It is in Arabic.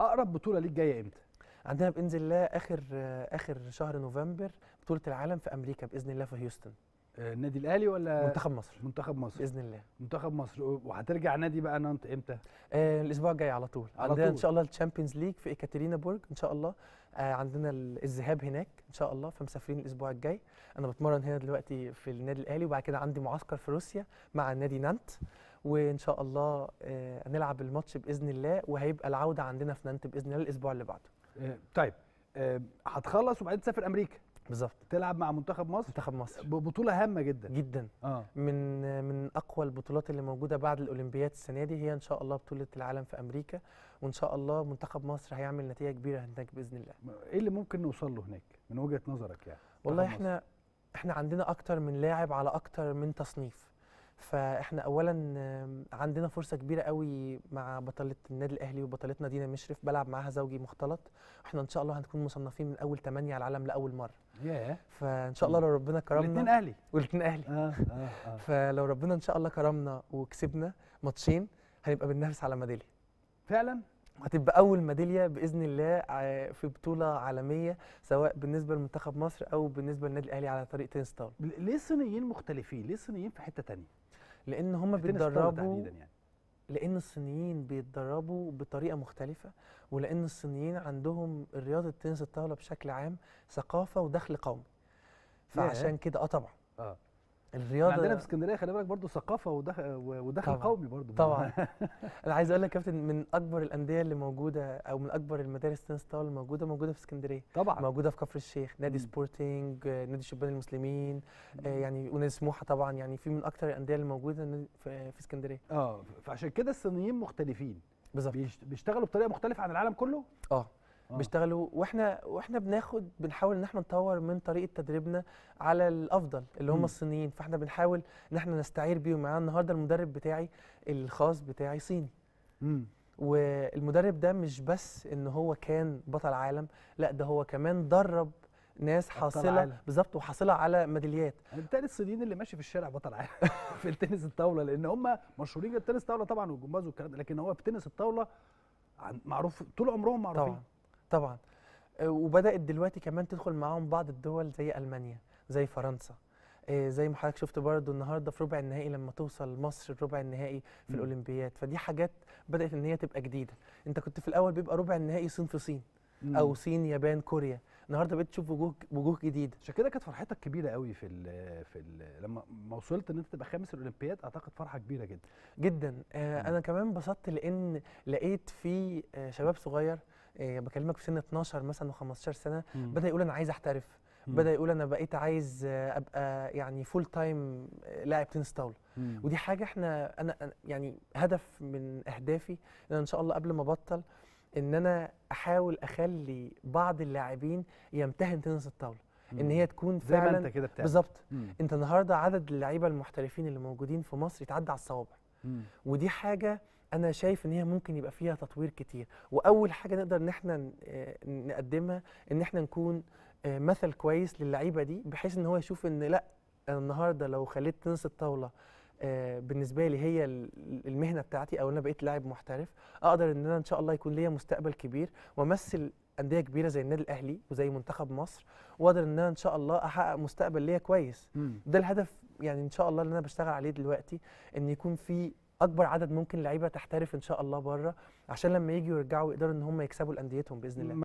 اقرب بطوله ليك جايه امتى؟ عندنا باذن الله اخر اخر شهر نوفمبر بطوله العالم في امريكا باذن الله في هيوستن النادي آه، الاهلي ولا منتخب مصر منتخب مصر باذن الله منتخب مصر وهترجع نادي بقى نانت امتى آه الاسبوع الجاي على طول على عندنا طول. ان شاء الله التشامبيونز ليج في ايكاترينبورغ ان شاء الله آه عندنا الذهاب هناك ان شاء الله فمسافرين الاسبوع الجاي انا بتمرن هنا دلوقتي في النادي الاهلي وبعد كده عندي معسكر في روسيا مع نادي نانت وان شاء الله هنلعب آه، الماتش باذن الله وهيبقى العوده عندنا في نانت باذن الله الاسبوع اللي بعده آه، طيب آه، هتخلص وبعدين تسافر امريكا بالظبط تلعب مع منتخب مصر منتخب مصر بطوله هامه جدا جدا آه. من من اقوى البطولات اللي موجوده بعد الاولمبياد السنه دي هي ان شاء الله بطوله العالم في امريكا وان شاء الله منتخب مصر هيعمل نتيجه كبيره هناك باذن الله ايه اللي ممكن نوصل له هناك من وجهه نظرك يعني والله احنا مصر. احنا عندنا اكتر من لاعب على اكتر من تصنيف فاحنا اولا عندنا فرصه كبيره قوي مع بطله النادي الاهلي وبطلتنا دينا مشرف بلعب معاها زوجي مختلط احنا ان شاء الله هنكون مصنفين من اول ثمانية على العالم لاول مره ياه فان شاء الله لو ربنا كرمنا الاثنين اهلي والاثنين اهلي آه آه آه. فلو ربنا ان شاء الله كرمنا وكسبنا ماتشين هنبقى بننافس على ميداليه فعلا هتبقى اول ميداليه باذن الله آه، في بطوله عالميه سواء بالنسبه لمنتخب مصر او بالنسبه للنادي الاهلي على طريق تنس طاوله ليه الصينيين مختلفين ليه الصينيين في حته تانية لان هم بيتدربوا يعني. لان الصينيين بيتدربوا بطريقه مختلفه ولان الصينيين عندهم رياضه تنس الطاوله بشكل عام ثقافه ودخل قومي فعشان كده اه طبعا اه الرياضه عندنا في اسكندريه خلي بالك برضه ثقافه ودخل ودخل قومي برضه طبعا انا عايز اقول لك يا كابتن من اكبر الانديه اللي موجوده او من اكبر المدارس تنس طاوله الموجوده موجوده في اسكندريه طبعا موجوده في كفر الشيخ نادي م. سبورتينج نادي شبان المسلمين آه يعني ونادي سموحه طبعا يعني في من اكثر الانديه اللي موجوده في اسكندريه اه فعشان كده الصينيين مختلفين بالظبط بيشتغلوا بطريقه مختلفه عن العالم كله اه آه. بيشتغلوا واحنا واحنا بناخد بنحاول ان احنا نطور من طريقه تدريبنا على الافضل اللي هم الصينيين فاحنا بنحاول ان احنا نستعير بيهم معانا يعني النهارده المدرب بتاعي الخاص بتاعي صيني مم. والمدرب ده مش بس ان هو كان بطل عالم لا ده هو كمان درب ناس حاصله بالظبط وحاصله على ميداليات بالتالي الصينيين اللي ماشي في الشارع بطل عالم في التنس الطاوله لان هم مشهورين التنس الطاوله طبعا والجمباز والكلام ده لكن هو في تنس الطاوله معروف طول عمرهم معروفين طبعا طبعا آه، وبدات دلوقتي كمان تدخل معاهم بعض الدول زي المانيا زي فرنسا آه، زي ما حضرتك شفت برضو النهارده في ربع النهائي لما توصل مصر الربع النهائي في الاولمبياد فدي حاجات بدات ان هي تبقى جديده انت كنت في الاول بيبقى ربع النهائي صين في صين او صين يابان كوريا النهارده بقيت تشوف وجوه وجوه جديده عشان كده كانت فرحتك كبيره قوي في الـ في الـ لما ما وصلت ان انت تبقى خامس الاولمبياد اعتقد فرحه كبيره جدا جدا آه انا كمان انبسطت لان لقيت في آه، شباب صغير آه، بكلمك في سن 12 مثلا و15 سنه بدا يقول انا عايز احترف بدا يقول انا بقيت عايز ابقى يعني فول تايم لاعب تنس طاوله ودي حاجه احنا انا يعني هدف من اهدافي ان انا ان شاء الله قبل ما ابطل ان انا احاول اخلي بعض اللاعبين يمتهن تنس الطاوله ان هي تكون فعلا بالظبط انت النهارده عدد اللعيبه المحترفين اللي موجودين في مصر يتعدى على الصوابع ودي حاجه انا شايف ان هي ممكن يبقى فيها تطوير كتير واول حاجه نقدر ان احنا آه، نقدمها ان احنا نكون آه، مثل كويس للعيبه دي بحيث ان هو يشوف ان لا النهارده لو خليت تنس الطاوله آه، بالنسبه لي هي المهنه بتاعتي او انا بقيت لاعب محترف اقدر ان انا ان شاء الله يكون ليا مستقبل كبير وامثل انديه كبيره زي النادي الاهلي وزي منتخب مصر واقدر ان انا ان شاء الله احقق مستقبل ليا كويس مم. ده الهدف يعني ان شاء الله اللي انا بشتغل عليه دلوقتي ان يكون في اكبر عدد ممكن لعيبه تحترف ان شاء الله بره عشان لما يجوا يرجعوا يقدروا ان هم يكسبوا لانديتهم باذن الله